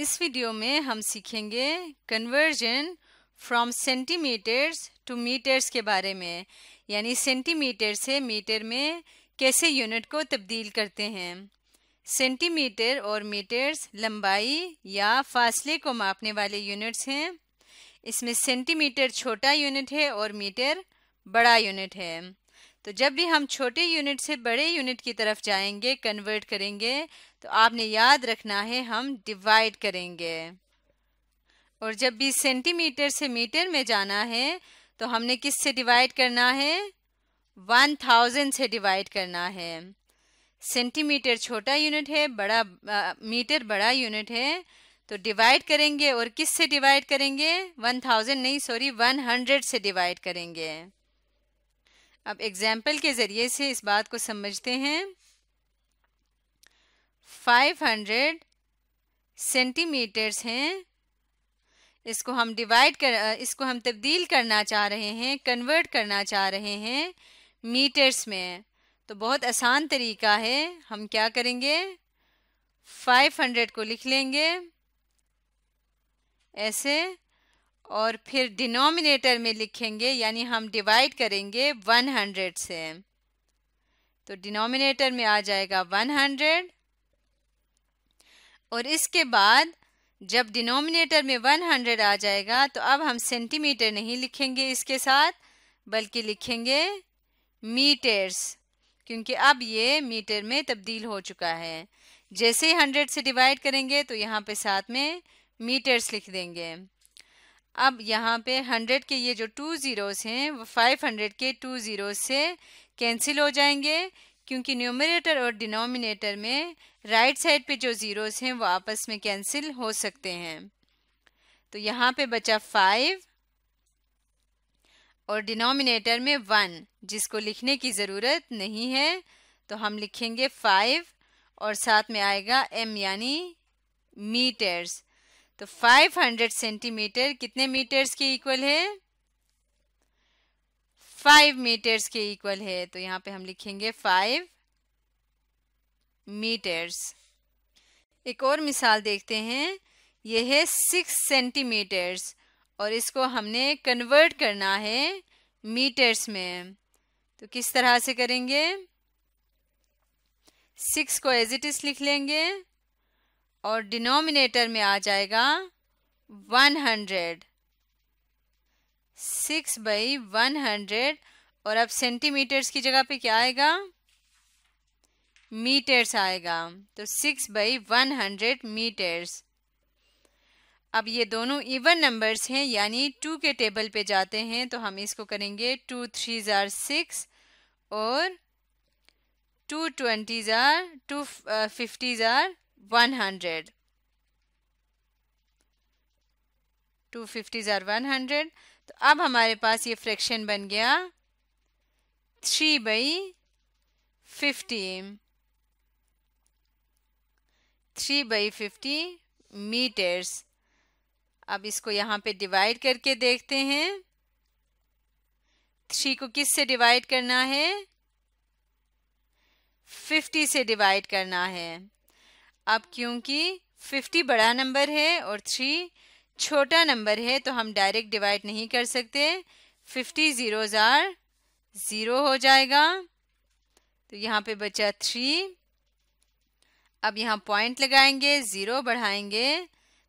इस वीडियो में हम सीखेंगे conversion from centimetres to metres के बारे में यानी सेंटीमीटर से मीटर में कैसे यूनिट को तब्दील करते हैं सेंटीमीटर और मीटर्स लंबाई या फासले को मापने वाले यूनिट्स हैं इसमें सेंटीमीटर छोटा यूनिट है और मीटर बड़ा यूनिट है तो जब भी हम छोटे यूनिट से बड़े यूनिट की तरफ जाएंगे कन्वर्ट करेंगे तो आपने याद रखना है हम डिवाइड करेंगे और जब भी सेंटीमीटर से मीटर में जाना है तो हमने किस से डिवाइड करना है वन थाउजेंड से डिवाइड करना है सेंटीमीटर छोटा यूनिट है बड़ा आ, मीटर बड़ा यूनिट है तो डिवाइड करेंगे और किस से डिवाइड करेंगे वन थाउजेंड नहीं सॉरी वन हंड्रेड से डिवाइड करेंगे अब एग्जाम्पल के ज़रिए से इस बात को समझते हैं 500 सेंटीमीटर्स हैं इसको हम डिवाइड कर इसको हम तब्दील करना चाह रहे हैं कन्वर्ट करना चाह रहे हैं मीटर्स में तो बहुत आसान तरीका है हम क्या करेंगे 500 को लिख लेंगे ऐसे और फिर डिनोमिनेटर में लिखेंगे यानी हम डिवाइड करेंगे 100 से तो डिनोमिनेटर में आ जाएगा 100 और इसके बाद जब डिनोमिनेटर में 100 आ जाएगा तो अब हम सेंटीमीटर नहीं लिखेंगे इसके साथ बल्कि लिखेंगे मीटर्स क्योंकि अब ये मीटर में तब्दील हो चुका है जैसे ही हंड्रेड से डिवाइड करेंगे तो यहाँ पे साथ में मीटर्स लिख देंगे अब यहाँ पे हंड्रेड के ये जो टू ज़ीरोज़ हैं वो फाइव हंड्रेड के टू ज़ीरोज़ से कैंसिल हो जाएंगे क्योंकि न्यूमिनेटर और डिनोमिनेटर में राइट साइड पे जो ज़ीरोज़ हैं वो आपस में कैंसिल हो सकते हैं तो यहाँ पे बचा फाइव और डिनोमिनेटर में वन जिसको लिखने की ज़रूरत नहीं है तो हम लिखेंगे फाइव और साथ में आएगा एम यानी मीटर्स तो 500 सेंटीमीटर कितने मीटर्स के इक्वल है फाइव मीटर्स के इक्वल है तो यहाँ पे हम लिखेंगे फाइव मीटर्स एक और मिसाल देखते हैं यह है सिक्स सेंटीमीटर्स और इसको हमने कन्वर्ट करना है मीटर्स में तो किस तरह से करेंगे सिक्स को एज इट इज लिख लेंगे और डिनोमिनेटर में आ जाएगा one hundred six by one hundred और अब सेंटीमीटर्स की जगह पे क्या आएगा मीटर्स आएगा तो six by one hundred metres अब ये दोनों इवन नंबर्स हैं यानी टू के टेबल पे जाते हैं तो हम इसको करेंगे टू थ्री ज़ार सिक्स और two twenty are two fifty are hundred two fifties are one hundred तो अब हमारे पास ये फ्रैक्शन बन गया three by fifty three by fifty metres अब इसको यहाँ पे डिवाइड करके देखते हैं थ्री को किस से डिवाइड करना है फिफ्टी से डिवाइड करना है अब क्योंकि 50 बड़ा नंबर है और 3 छोटा नंबर है तो हम डायरेक्ट डिवाइड नहीं कर सकते 50 ज़ीरो ज़ार ज़ीरो हो जाएगा तो यहाँ पे बचा थ्री अब यहाँ पॉइंट लगाएंगे ज़ीरो बढ़ाएंगे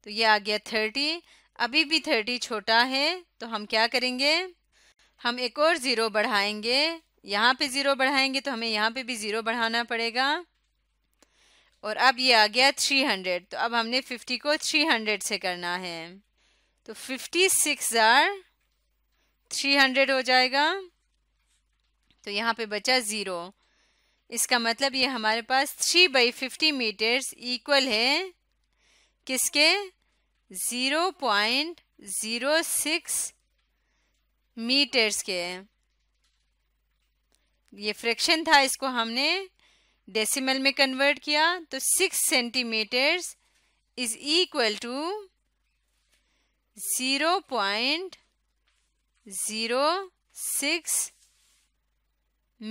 तो ये आ गया थर्टी अभी भी थर्टी छोटा है तो हम क्या करेंगे हम एक और ज़ीरो बढ़ाएंगे यहाँ पे ज़ीरो बढ़ाएंगे तो हमें यहाँ पे भी ज़ीरो बढ़ाना पड़ेगा और अब ये आ गया थ्री हंड्रेड तो अब हमने फिफ्टी को थ्री हंड्रेड से करना है तो फिफ्टी सिक्स हजार थ्री हंड्रेड हो जाएगा तो यहाँ पे बचा ज़ीरो इसका मतलब ये हमारे पास three by fifty metres equal है किसके zero point zero six metres के ये फ्रैक्शन था इसको हमने डेसिमल में कन्वर्ट किया तो six centimetres is equal to zero point zero six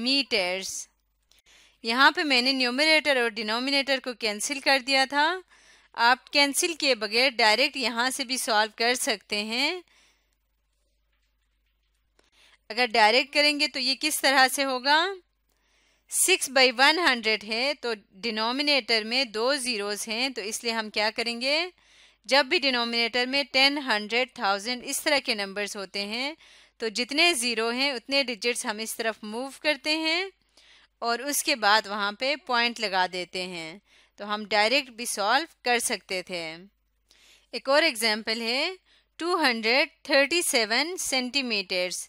metres यहाँ पे मैंने न्यूमिनेटर और डिनोमिनेटर को कैंसिल कर दिया था आप कैंसिल किए बगैर डायरेक्ट यहाँ से भी सॉल्व कर सकते हैं अगर डायरेक्ट करेंगे तो ये किस तरह से होगा सिक्स बाई वन हंड्रेड है तो डिनोमिनेटर में दो ज़ीरोज़ हैं तो इसलिए हम क्या करेंगे जब भी डिनोमिनेटर में टेन हंड्रेड थाउजेंड इस तरह के नंबर्स होते हैं तो जितने ज़ीरो हैं उतने डिजिट्स हम इस तरफ मूव करते हैं और उसके बाद वहाँ पे पॉइंट लगा देते हैं तो हम डायरेक्ट भी सॉल्व कर सकते थे एक और एग्जांपल है two hundred thirty seven centimetres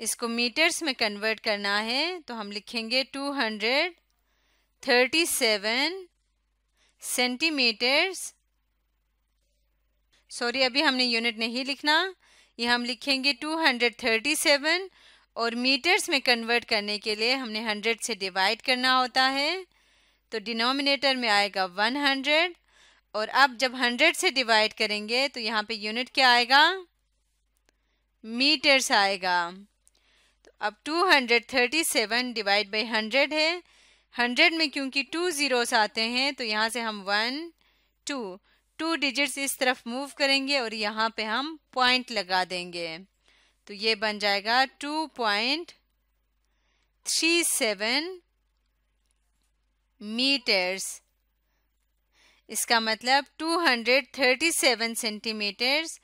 इसको मीटर्स में कन्वर्ट करना है तो हम लिखेंगे two hundred thirty seven centimetres sorry अभी हमने यूनिट नहीं लिखना ये हम लिखेंगे टू हंड्रेड थर्टी सेवन और मीटर्स में कन्वर्ट करने के लिए हमने हंड्रेड से डिवाइड करना होता है तो डिनोमिनेटर में आएगा वन हंड्रेड और अब जब हंड्रेड से डिवाइड करेंगे तो यहाँ पे यूनिट क्या आएगा मीटर्स आएगा अब 237 डिवाइड बाई 100 है 100 में क्योंकि टू ज़ीरोस आते हैं तो यहाँ से हम वन टू टू डिजिट्स इस तरफ मूव करेंगे और यहाँ पे हम पॉइंट लगा देंगे तो ये बन जाएगा two point three seven metres इसका मतलब two hundred thirty seven centimetres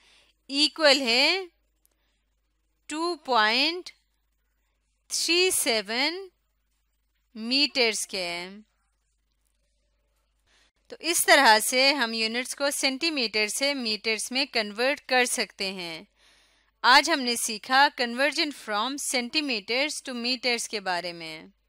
equal है two point three seven metres के तो इस तरह से हम यूनिट्स को सेंटीमीटर से मीटर्स में कन्वर्ट कर सकते हैं आज हमने सीखा conversion from centimetres to metres के बारे में